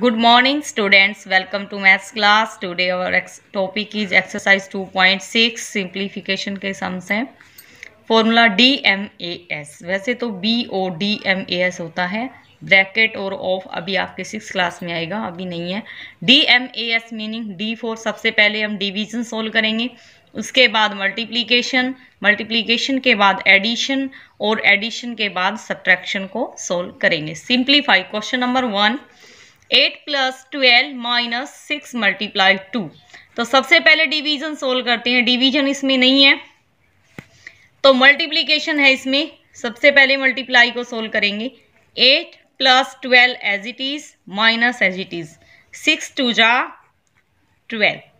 Good morning students welcome to maths class today our topic is exercise 2.6 simplification के sums हैं A S वैसे तो B O D M A S होता है bracket और of अभी आपके सिक्स क्लास में आएगा अभी नहीं है D M A S meaning D for सबसे पहले हम डिवीजन सोल्व करेंगे उसके बाद मल्टीप्लीकेशन मल्टीप्लीकेशन के बाद एडिशन और एडिशन के बाद सब्ट्रैक्शन को सोल्व करेंगे simplify question number one eight plus twelve minus six multiply two तो सबसे पहले डिवीजन सोल्व करते हैं डिवीजन इसमें नहीं है तो मल्टीप्लीकेशन है इसमें सबसे पहले मल्टीप्लाई को सोल्व करेंगे eight plus twelve as it is minus as it is six two जा ट्वेल्व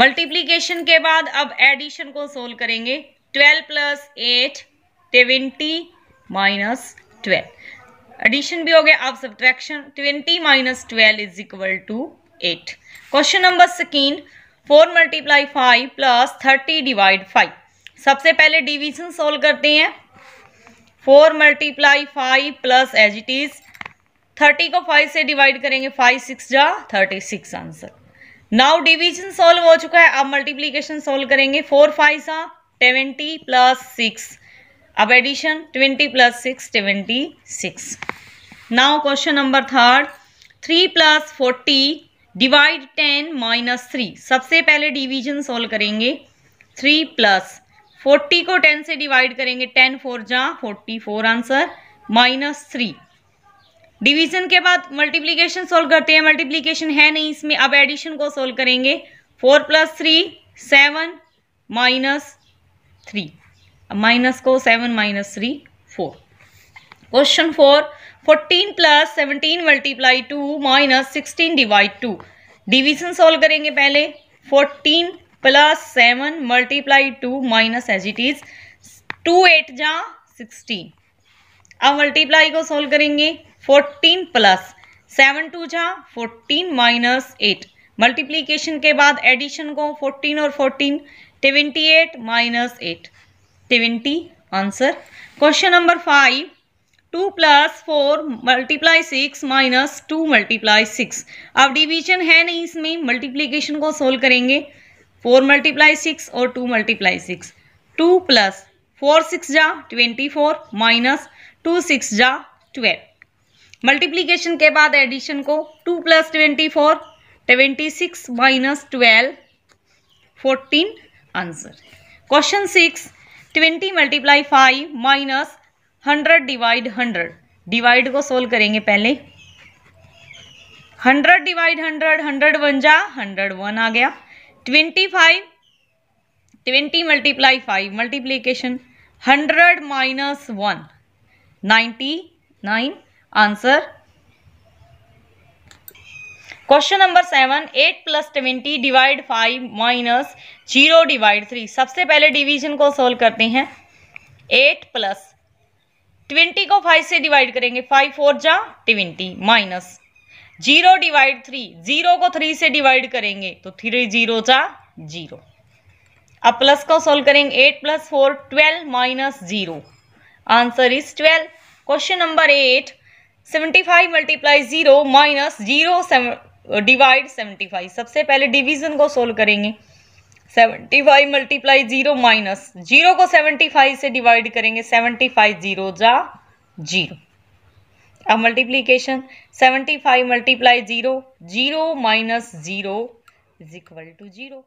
मल्टीप्लीकेशन के बाद अब एडिशन को सोल्व करेंगे twelve plus eight twenty minus twelve addition भी हो गया अब subtraction twenty minus twelve is equal to eight question number second four multiply five plus thirty divide five सबसे पहले डिवीजन सोल्व करते हैं four multiply five plus as it is thirty को five से डिवाइड करेंगे फाइव सिक्स जा thirty six answer now division solve हो चुका है अब मल्टीप्लीकेशन सोल्व करेंगे फोर फाइव सा ट्वेंटी प्लस सिक्स अब addition twenty plus six twenty six now question number third three plus forty divide ten minus three सबसे पहले डिवीजन सोल्व करेंगे थ्री प्लस फोर्टी को टेन से डिवाइड करेंगे ten four जा forty four answer minus three division के बाद multiplication solve करते हैं मल्टीप्लीकेशन है नहीं इसमें अब एडिशन को सोल्व करेंगे four plus three seven minus three minus को seven minus three four question four fourteen plus seventeen multiply two minus sixteen divide two division solve करेंगे पहले fourteen plus seven multiply two minus as it is two eight जा sixteen अब multiply को solve करेंगे fourteen plus seven two जा fourteen minus eight multiplication के बाद addition को फोर्टीन और fourteen twenty eight minus eight twenty answer question number five two plus four multiply six minus two multiply six अब division है नहीं इसमें मल्टीप्लीकेशन को सोल्व करेंगे फोर मल्टीप्लाई सिक्स और two multiply six two plus four six जा twenty four minus two six जा twelve multiplication के बाद एडिशन को two plus twenty four twenty six minus twelve fourteen answer question six twenty multiply five minus hundred divide hundred divide को solve करेंगे पहले hundred divide hundred hundred one जा hundred one आ गया twenty five twenty multiply five multiplication hundred minus one ninety nine answer question number seven eight plus twenty divide five minus zero divide three सबसे पहले division को solve करते हैं eight plus twenty को five से divide करेंगे five four जा twenty minus zero divide three zero को थ्री से डिवाइड करेंगे तो थ्री जीरो जा जीरो अब प्लस को सोल्व करेंगे eight plus four twelve minus zero answer is twelve question number eight seventy five multiply zero minus zero divide seventy five सबसे पहले डिवीजन को सोल्व करेंगे seventy five multiply zero minus zero को seventy five से divide करेंगे seventy five zero जा zero अब multiplication seventy five multiply zero zero minus zero is equal to zero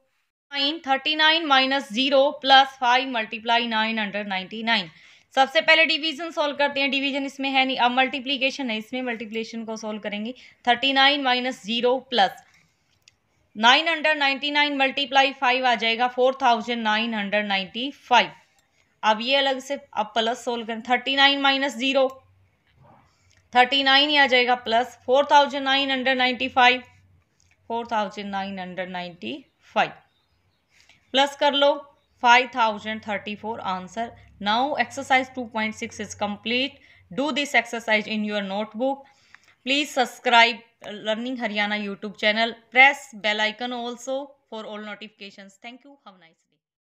nine thirty nine minus zero plus five multiply nine hundred ninety nine सबसे पहले division solve करते हैं division इसमें है नहीं अब मल्टीप्लीकेशन है इसमें मल्टीप्लीकेशन को सॉल्व करेंगे thirty nine minus zero plus nine hundred ninety nine multiply five आ जाएगा four thousand nine hundred ninety five अब ये अलग से अब प्लस सोल्व करें thirty nine minus zero thirty nine ही आ जाएगा plus four thousand nine hundred ninety five four thousand nine hundred ninety five plus कर लो five thousand thirty four answer Now exercise 2.6 is complete. Do this exercise in your notebook. Please subscribe uh, Learning Haryana YouTube channel. Press bell icon also for all notifications. Thank you. Have a nice day.